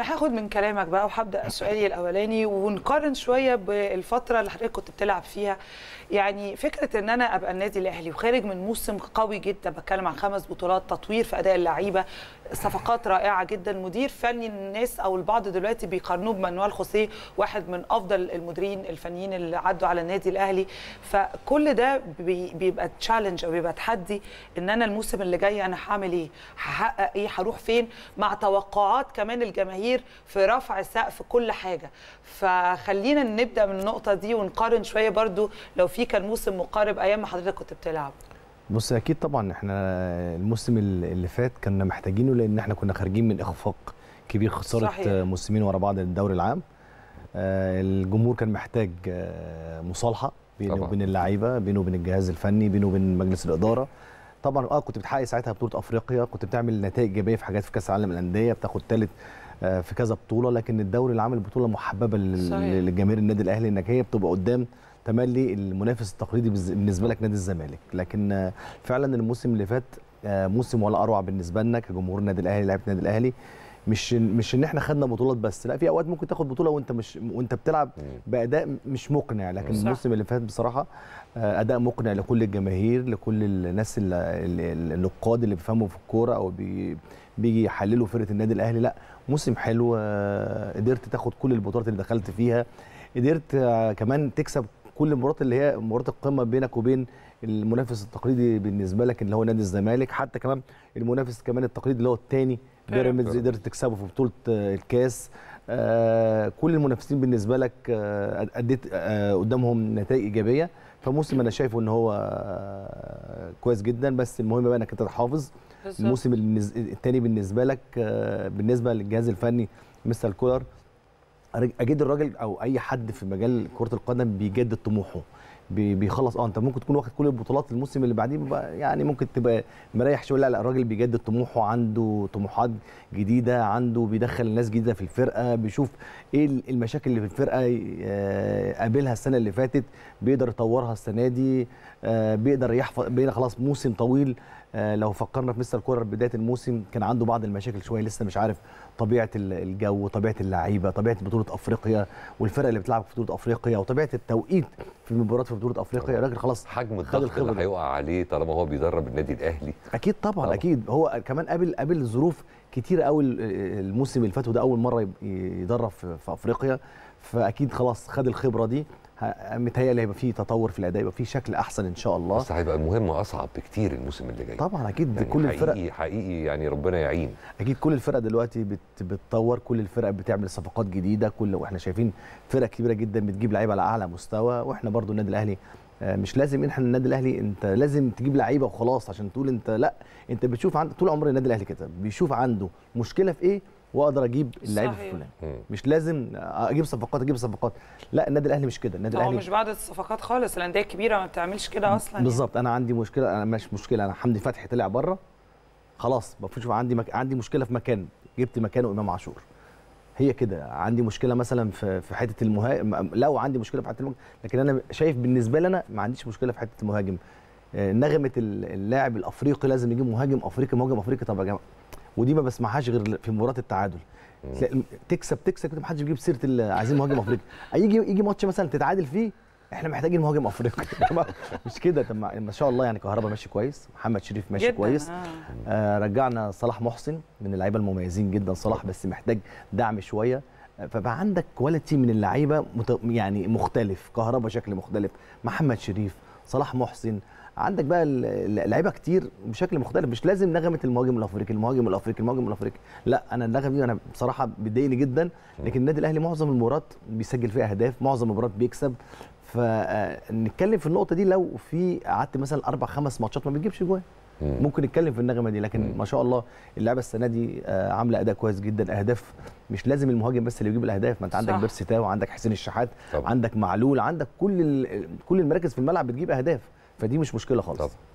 انا هاخد من كلامك بقى وهبدا سؤالي الاولاني ونقارن شويه بالفتره اللي حضرتك كنت بتلعب فيها يعني فكره ان انا ابقى النادي الاهلي وخارج من موسم قوي جدا بتكلم عن خمس بطولات تطوير في اداء اللعيبه صفقات رائعه جدا مدير فني الناس او البعض دلوقتي بيقارنوه بمانويل خوسيه واحد من افضل المديرين الفنيين اللي عدوا على النادي الاهلي فكل ده بيبقى تشالنج او بيبقى تحدي ان انا الموسم اللي جاي انا هعمل ايه هحقق ايه هروح فين مع توقعات كمان الجماهير كتير في رفع سقف كل حاجه فخلينا نبدا من النقطه دي ونقارن شويه برضو لو في كان موسم مقارب ايام ما حضرتك كنت بتلعب بص اكيد طبعا احنا الموسم اللي فات كنا محتاجينه لان احنا كنا خارجين من اخفاق كبير خساره موسمين ورا بعض للدوري العام آه، الجمهور كان محتاج آه، مصالحه بينه وبين اللعيبه بينه وبين الجهاز الفني بينه وبين مجلس الاداره طبعا اه كنت بتحقق ساعتها بطوله افريقيا كنت بتعمل نتائج ايجابيه في حاجات في كاس العالم الانديه بتاخد ثالث آه، في كذا بطوله لكن الدوري العام البطوله محببه لجماهير النادي الاهلي انك هي بتبقى قدام تملي المنافس التقليدي بالنسبه لك نادي الزمالك لكن فعلا الموسم اللي فات آه، موسم ولا اروع بالنسبه لنا كجمهور النادي الاهلي لعيبه النادي الاهلي مش مش ان احنا خدنا بطولات بس لا في اوقات ممكن تاخد بطوله وانت مش وانت بتلعب باداء مش مقنع لكن صح. الموسم اللي فات بصراحه آه، اداء مقنع لكل الجماهير لكل الناس النقاد اللي بيفهموا في الكوره او بي بيجي يحللوا فرقه النادي الاهلي لا موسم حلو آه، قدرت تاخد كل البطولات اللي دخلت فيها قدرت آه، كمان تكسب كل المباريات اللي هي مباراه القمه بينك وبين المنافس التقليدي بالنسبه لك اللي هو نادي الزمالك حتى كمان المنافس كمان التقليدي اللي هو الثاني بيراميدز قدرت تكسبه في بطوله آه، الكاس آه، كل المنافسين بالنسبه لك آه، اديت قدامهم نتائج ايجابيه فموسم انا شايفه ان هو كويس جدا بس المهم بقى انك انت تحافظ الموسم الثاني بالنسبه لك بالنسبه للجهاز الفني مستر كولر اجد الراجل او اي حد في مجال كره القدم بيجدد طموحه بيخلص اه انت ممكن تكون واخد كل البطولات الموسم اللي بعديه يعني ممكن تبقى مريح شويه لا لا الراجل بيجدد طموحه عنده طموحات جديده عنده بيدخل ناس جديده في الفرقه بيشوف ايه المشاكل اللي في الفرقه آه، قابلها السنه اللي فاتت بيقدر يطورها السنه دي آه، بيقدر يحفظ بينا خلاص موسم طويل آه، لو فكرنا في مستر كولر بدايه الموسم كان عنده بعض المشاكل شويه لسه مش عارف طبيعه الجو طبيعه اللعيبه طبيعه بطوله افريقيا والفرق اللي بتلعب في بطوله افريقيا وطبيعه التوقيت في مباراه في دوره افريقيا الراجل خلاص حجم الضغط اللي هيقع عليه طالما هو بيدرب النادي الاهلي اكيد طبعا أوه. اكيد هو كمان قابل قابل ظروف كتير قوي الموسم اللي فات وده اول مره يدرب في افريقيا فاكيد خلاص خد الخبره دي متهيألي هيبقى في تطور في الاداء يبقى في شكل احسن ان شاء الله بس هيبقى المهم اصعب بكتير الموسم اللي جاي طبعا اكيد يعني كل الفرق حقيقي حقيقي يعني ربنا يعين اكيد كل الفرق دلوقتي بت بتطور كل الفرق بتعمل صفقات جديده كل واحنا شايفين فرق كبيره جدا بتجيب لعيبه على اعلى مستوى واحنا برضو النادي الاهلي آه، مش لازم احنا النادي الاهلي انت لازم تجيب لعيبه وخلاص عشان تقول انت لا انت بتشوف عند طول عمر النادي الاهلي كده بيشوف عنده مشكله في ايه واقدر اجيب اللعيب الفلاني مش لازم اجيب صفقات اجيب صفقات لا النادي الاهلي مش كده النادي الاهلي مش بعد الصفقات خالص الانديه الكبيره ما بتعملش كده اصلا يعني. بالظبط يعني. انا عندي مشكله انا مش مشكله انا حمدي فتحي طلع بره خلاص ما فيش عندي مك... عندي مشكله في مكان جبت مكانه امام عاشور هي كده عندي مشكله مثلا في في حته المهاجم لو عندي مشكله في حته المهاجم لكن انا شايف بالنسبه لي انا ما عنديش مشكله في حته المهاجم آه، نغمه اللاعب الافريقي لازم يجيب مهاجم افريقي مهاجم افريقي طب يا جماعه ودي ما بسمعهاش غير في مباراه التعادل تكسب تكسب ما حدش بيجيب سيره عايزين مهاجم افريقي يجي يجي ماتش مثلا تتعادل فيه احنا محتاجين مهاجم افريقي مش كده طب ما شاء الله يعني كهربا ماشي كويس محمد شريف ماشي جداً. كويس آه. آه رجعنا صلاح محسن من اللعيبه المميزين جدا صلاح بس محتاج دعم شويه فبقى عندك كواليتي من اللعيبه يعني مختلف كهربا شكل مختلف محمد شريف صلاح محسن عندك بقى لعيبه كتير بشكل مختلف مش لازم نغمه المهاجم الافريقي المهاجم الافريقي المهاجم الافريقي لا انا النغمه دي انا بصراحه بتضايقني جدا لكن النادي الاهلي معظم المباريات بيسجل فيها اهداف معظم المباريات بيكسب فنتكلم آه، في النقطه دي لو في قعدت مثلا اربع خمس ماتشات ما بتجيبش جوان ممكن نتكلم في النغمه دي لكن ما شاء الله اللعبه السنه دي آه، عامله اداء كويس جدا اهداف مش لازم المهاجم بس اللي بيجيب الاهداف ما انت عندك بيرسي تاو عندك حسين الشحات طبعا. عندك معلول عندك كل كل المراكز في الملعب بتجيب اهداف فدي مش مشكله خالص طبعا.